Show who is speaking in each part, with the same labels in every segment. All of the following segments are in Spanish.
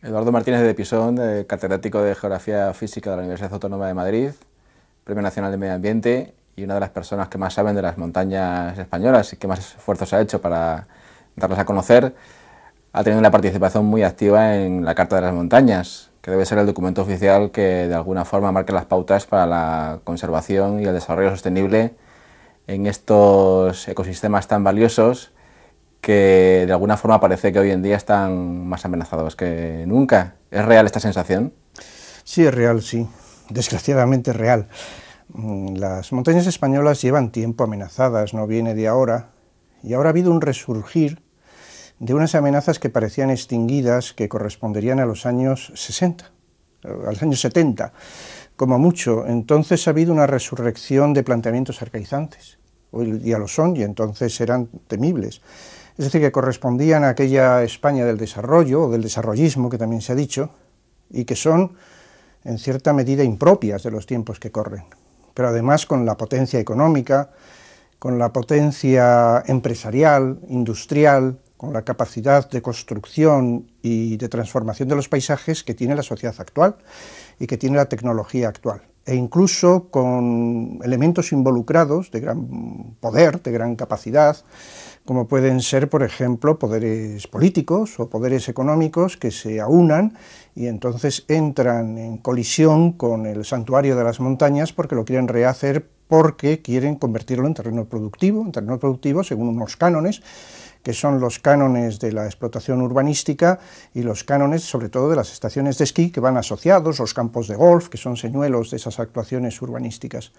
Speaker 1: Eduardo Martínez de Pisón, eh, catedrático de Geografía Física de la Universidad Autónoma de Madrid, Premio Nacional de Medio Ambiente y una de las personas que más saben de las montañas españolas y que más esfuerzos ha hecho para darlas a conocer, ha tenido una participación muy activa en la Carta de las Montañas, que debe ser el documento oficial que de alguna forma marque las pautas para la conservación y el desarrollo sostenible en estos ecosistemas tan valiosos que de alguna forma parece que hoy en día están más amenazados que nunca. ¿Es real esta sensación?
Speaker 2: Sí, es real, sí. Desgraciadamente real. Mm, las montañas españolas llevan tiempo amenazadas, no viene de ahora. Y ahora ha habido un resurgir de unas amenazas que parecían extinguidas, que corresponderían a los años 60, a los años 70, como mucho. Entonces ha habido una resurrección de planteamientos arcaizantes. Hoy día lo son y entonces eran temibles es decir, que correspondían a aquella España del desarrollo, o del desarrollismo que también se ha dicho, y que son en cierta medida impropias de los tiempos que corren, pero además con la potencia económica, con la potencia empresarial, industrial, con la capacidad de construcción y de transformación de los paisajes que tiene la sociedad actual y que tiene la tecnología actual e incluso con elementos involucrados de gran poder, de gran capacidad, como pueden ser, por ejemplo, poderes políticos o poderes económicos que se aunan y entonces entran en colisión con el santuario de las montañas porque lo quieren rehacer porque quieren convertirlo en terreno productivo, en terreno productivo según unos cánones que son los cánones de la explotación urbanística y los cánones sobre todo de las estaciones de esquí que van asociados, los campos de golf, que son señuelos de esas actuaciones urbanísticas.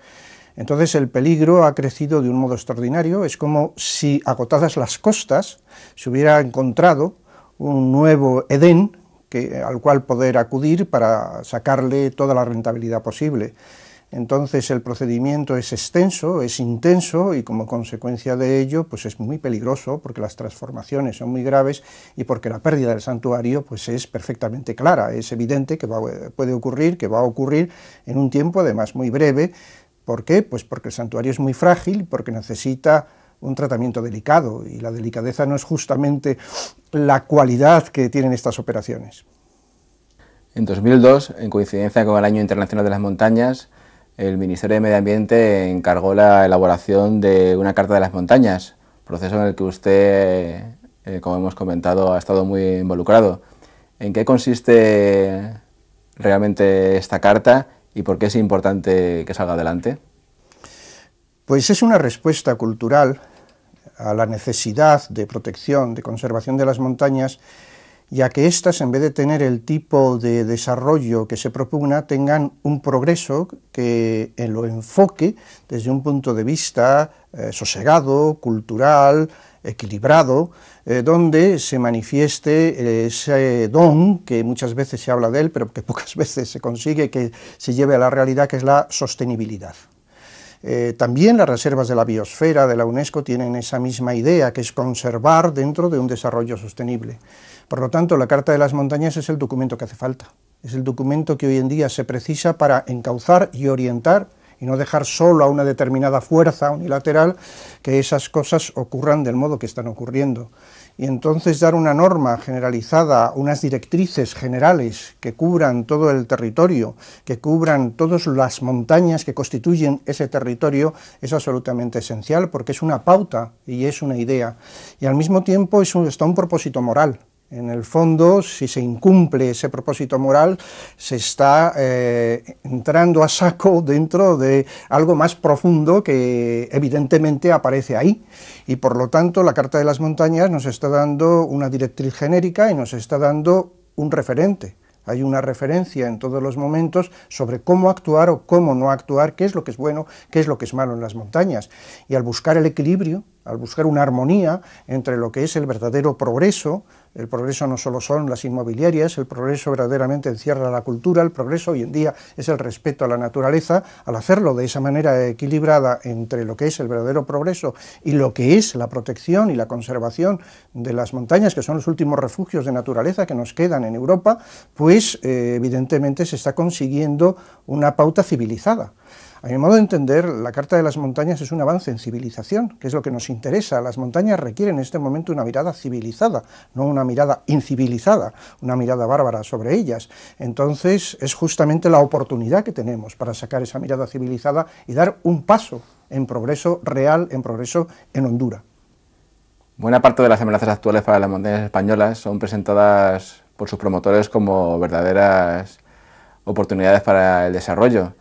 Speaker 2: Entonces el peligro ha crecido de un modo extraordinario, es como si agotadas las costas se hubiera encontrado un nuevo Edén al cual poder acudir para sacarle toda la rentabilidad posible. Entonces el procedimiento es extenso, es intenso y como consecuencia de ello pues es muy peligroso porque las transformaciones son muy graves y porque la pérdida del santuario pues es perfectamente clara, es evidente que puede ocurrir, que va a ocurrir en un tiempo además muy breve. ¿Por qué? Pues porque el santuario es muy frágil, porque necesita un tratamiento delicado y la delicadeza no es justamente la cualidad que tienen estas operaciones.
Speaker 1: En 2002, en coincidencia con el Año Internacional de las Montañas, el Ministerio de Medio Ambiente encargó la elaboración de una Carta de las Montañas, proceso en el que usted, eh, como hemos comentado, ha estado muy involucrado. ¿En qué consiste realmente esta carta y por qué es importante que salga adelante? Pues es
Speaker 2: una respuesta cultural a la necesidad de protección, de conservación de las montañas ya que éstas, en vez de tener el tipo de desarrollo que se propugna, tengan un progreso que lo enfoque desde un punto de vista eh, sosegado, cultural, equilibrado, eh, donde se manifieste ese don que muchas veces se habla de él, pero que pocas veces se consigue que se lleve a la realidad, que es la sostenibilidad. Eh, también las reservas de la biosfera de la UNESCO tienen esa misma idea, que es conservar dentro de un desarrollo sostenible. Por lo tanto, la Carta de las Montañas es el documento que hace falta. Es el documento que hoy en día se precisa para encauzar y orientar y no dejar solo a una determinada fuerza unilateral que esas cosas ocurran del modo que están ocurriendo y entonces dar una norma generalizada, unas directrices generales que cubran todo el territorio, que cubran todas las montañas que constituyen ese territorio, es absolutamente esencial porque es una pauta y es una idea. Y al mismo tiempo está un propósito moral. En el fondo, si se incumple ese propósito moral, se está eh, entrando a saco dentro de algo más profundo que evidentemente aparece ahí. Y por lo tanto, la Carta de las Montañas nos está dando una directriz genérica y nos está dando un referente. Hay una referencia en todos los momentos sobre cómo actuar o cómo no actuar, qué es lo que es bueno, qué es lo que es malo en las montañas. Y al buscar el equilibrio, al buscar una armonía entre lo que es el verdadero progreso, el progreso no solo son las inmobiliarias, el progreso verdaderamente encierra la cultura, el progreso hoy en día es el respeto a la naturaleza. Al hacerlo de esa manera equilibrada entre lo que es el verdadero progreso y lo que es la protección y la conservación de las montañas, que son los últimos refugios de naturaleza que nos quedan en Europa, pues eh, evidentemente se está consiguiendo una pauta civilizada. A mi modo de entender, la Carta de las Montañas es un avance en civilización, que es lo que nos interesa. Las montañas requieren en este momento una mirada civilizada, no una mirada incivilizada, una mirada bárbara sobre ellas. Entonces, es justamente la oportunidad que tenemos para sacar esa mirada civilizada y dar un paso en progreso real, en progreso en Honduras.
Speaker 1: Buena parte de las amenazas actuales para las montañas españolas son presentadas por sus promotores como verdaderas oportunidades para el desarrollo.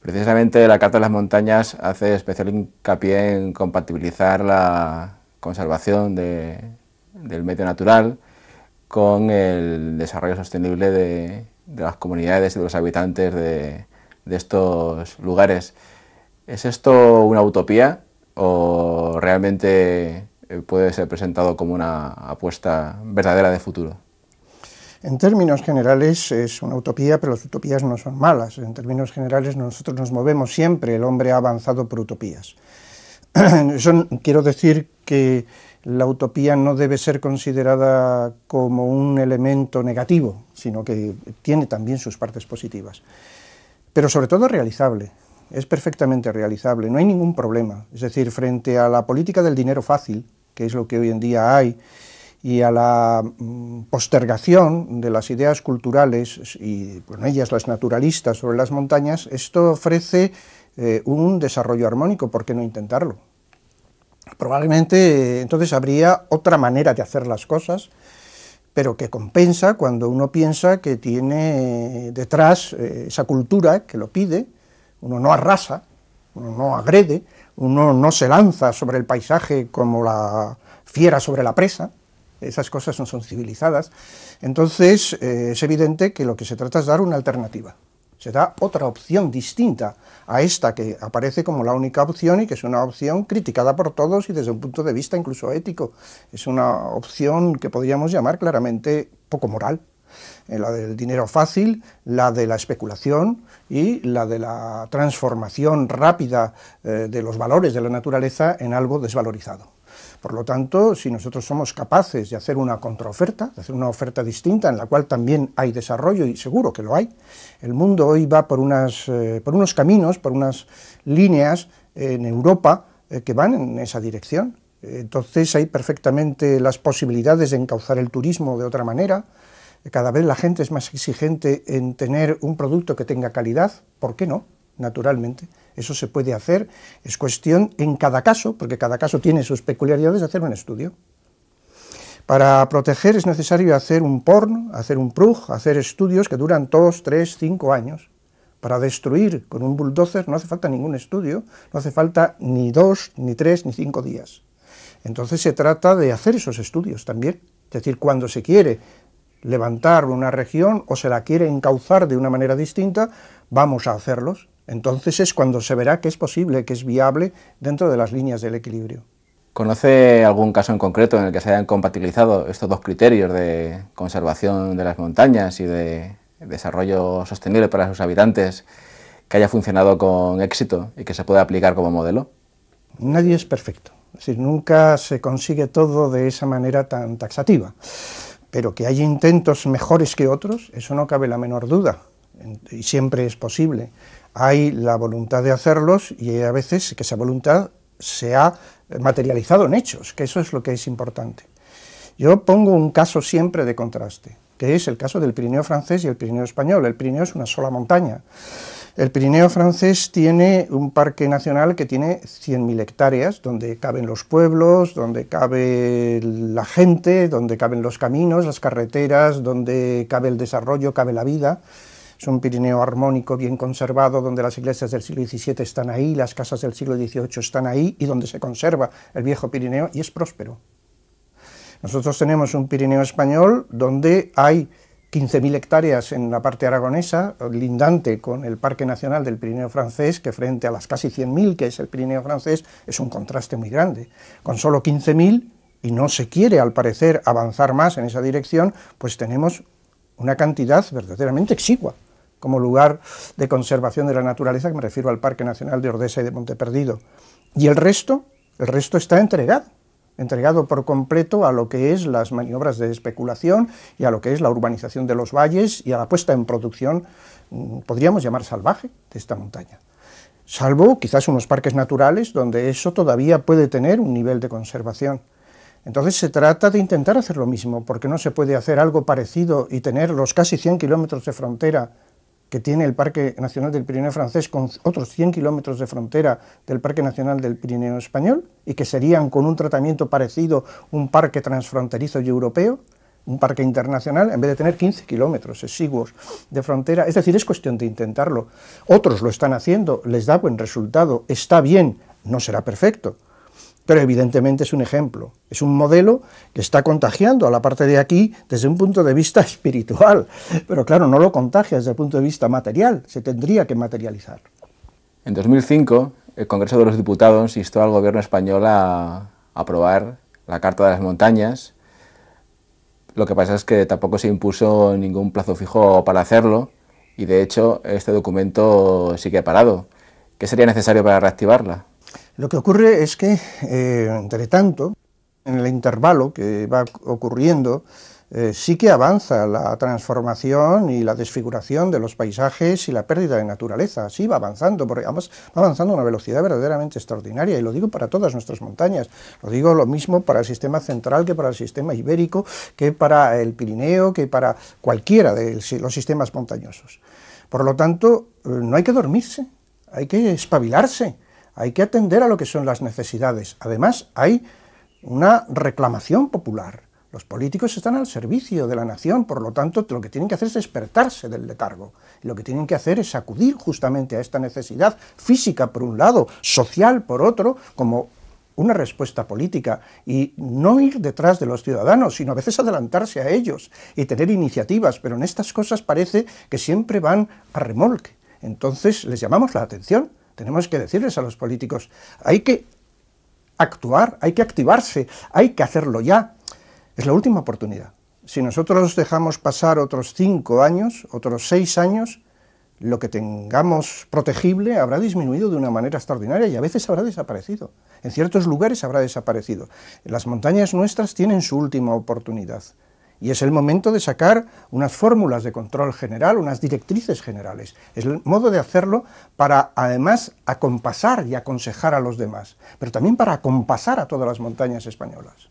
Speaker 1: Precisamente la Carta de las Montañas hace especial hincapié en compatibilizar la conservación del medio natural con el desarrollo sostenible de, las comunidades y de los habitantes de estos lugares. ¿Es esto una utopía o realmente eh, puede ser presentado como una apuesta verdadera de futuro?
Speaker 2: En términos generales es una utopía, pero las utopías no son malas. En términos generales nosotros nos movemos siempre, el hombre ha avanzado por utopías. Eso quiero decir que la utopía no debe ser considerada como un elemento negativo, sino que tiene también sus partes positivas. Pero sobre todo realizable, es perfectamente realizable, no hay ningún problema. Es decir, frente a la política del dinero fácil, que es lo que hoy en día hay, y a la mm, postergación de las ideas culturales y con ellas las naturalistas sobre las montañas, esto ofrece eh, un desarrollo armónico, ¿por qué no intentarlo? Probablemente entonces habría otra manera de hacer las cosas, pero que compensa cuando uno piensa que tiene detrás eh, esa cultura que lo pide, uno no arrasa, uno no agrede, uno no se lanza sobre el paisaje como la fiera sobre la presa, esas cosas no son civilizadas. Entonces, eh, es evidente que lo que se trata es dar una alternativa. Se da otra opción distinta a esta que aparece como la única opción y que es una opción criticada por todos y desde un punto de vista incluso ético. Es una opción que podríamos llamar claramente poco moral. Eh, la del dinero fácil, la de la especulación y la de la transformación rápida eh, de los valores de la naturaleza en algo desvalorizado. Por lo tanto, si nosotros somos capaces de hacer una contraoferta, de hacer una oferta distinta en la cual también hay desarrollo, y seguro que lo hay, el mundo hoy va por, eh, unos caminos, por unas líneas eh, en Europa eh, que van en esa dirección. Entonces hay perfectamente las posibilidades de encauzar el turismo de otra manera, cada vez la gente es más exigente en tener un producto que tenga calidad, ¿por qué no? naturalmente. Eso se puede hacer, es cuestión en cada caso, porque cada caso tiene sus peculiaridades, de hacer un estudio. Para proteger es necesario hacer un porno, hacer un prug, hacer estudios que duran dos, tres, cinco años. Para destruir con un bulldozer no hace falta ningún estudio, no hace falta ni dos, ni tres, ni cinco días. Entonces se trata de hacer esos estudios también. Es decir, cuando se quiere levantar una región o se la quiere encauzar de una manera distinta, vamos a hacerlos. Entonces es cuando se verá que es posible, que es viable dentro de las líneas del equilibrio.
Speaker 1: ¿Conoce algún caso en concreto en el que se hayan compatibilizado estos dos criterios de conservación de las montañas y de desarrollo sostenible para sus habitantes que haya funcionado con éxito y que se pueda aplicar como modelo? Nadie
Speaker 2: es perfecto. Es nunca se consigue todo de esa manera tan taxativa. Pero que hay intentos mejores que otros, eso no cabe la menor duda. Y siempre es posible hay la voluntad de hacerlos y a veces que esa voluntad se ha materializado en hechos, que eso es lo que es importante. Yo pongo un caso siempre de contraste, que es el caso del Pirineo francés y el Pirineo español. El Pirineo es una sola montaña. El Pirineo francés tiene un parque nacional que tiene 100.000 hectáreas, donde caben los pueblos, donde cabe la gente, donde caben los caminos, las carreteras, donde cabe el desarrollo, cabe la vida. Es un Pirineo armónico bien conservado, donde las iglesias del siglo XVII están ahí, las casas del siglo XVIII están ahí y donde se conserva el viejo Pirineo y es próspero. Nosotros tenemos un Pirineo español donde hay 15.000 hectáreas en la parte aragonesa, lindante con el Parque Nacional del Pirineo francés, que frente a las casi 100.000 que es el Pirineo francés, es un contraste muy grande. Con solo 15.000, y no se quiere, al parecer, avanzar más en esa dirección, pues tenemos una cantidad verdaderamente exigua como lugar de conservación de la naturaleza, me refiero al Parque Nacional de Ordesa y de Monte Perdido, Y el resto, el resto está entregado, entregado por completo a lo que es las maniobras de especulación y a lo que es la urbanización de los valles y a la puesta en producción, mm, podríamos llamar salvaje, de esta montaña. Salvo quizás unos parques naturales donde eso todavía puede tener un nivel de conservación. Entonces se trata de intentar hacer lo mismo, porque no se puede hacer algo parecido y tener los casi 100 kilómetros de frontera que tiene el Parque Nacional del Pirineo francés con otros 100 kilómetros de frontera del Parque Nacional del Pirineo español y que serían con un tratamiento parecido un parque transfronterizo y europeo, un parque internacional, en vez de tener 15 kilómetros exiguos de frontera. Es decir, es cuestión de intentarlo. Otros lo están haciendo, les da buen resultado, está bien, no será perfecto, pero evidentemente es un ejemplo, es un modelo que está contagiando a la parte de aquí desde un punto de vista espiritual, pero claro, no lo contagia desde el punto de vista material, se tendría que materializar.
Speaker 1: En 2005, el Congreso de los Diputados instó al gobierno español a aprobar la Carta de las Montañas. Lo que pasa es que tampoco se impuso ningún plazo fijo para hacerlo y de hecho este documento sigue parado. ¿Qué sería necesario para reactivarla?
Speaker 2: Lo que ocurre es que, eh, entre tanto, en el intervalo que va ocurriendo, eh, sí que avanza la transformación y la desfiguración de los paisajes y la pérdida de naturaleza. Sí va avanzando, porque va avanzando a una velocidad verdaderamente extraordinaria, y lo digo para todas nuestras montañas. Lo digo lo mismo para el sistema central que para el sistema ibérico, que para el Pirineo, que para cualquiera de los sistemas montañosos. Por lo tanto, eh, no hay que dormirse, hay que espabilarse hay que atender a lo que son las necesidades. Además, hay una reclamación popular. Los políticos están al servicio de la nación, por lo tanto, lo que tienen que hacer es despertarse del letargo. Y lo que tienen que hacer es acudir justamente a esta necesidad física, por un lado, social, por otro, como una respuesta política y no ir detrás de los ciudadanos, sino a veces adelantarse a ellos y tener iniciativas, pero en estas cosas parece que siempre van a remolque. Entonces les llamamos la atención tenemos que decirles a los políticos, hay que actuar, hay que activarse, hay que hacerlo ya. Es la última oportunidad. Si nosotros dejamos pasar otros cinco años, otros seis años, lo que tengamos protegible habrá disminuido de una manera extraordinaria y a veces habrá desaparecido. En ciertos lugares habrá desaparecido. Las montañas nuestras tienen su última oportunidad. Y es el momento de sacar unas fórmulas de control general, unas directrices generales. Es el modo de hacerlo para, además, acompasar y aconsejar a los demás, pero también para acompasar a todas las montañas españolas.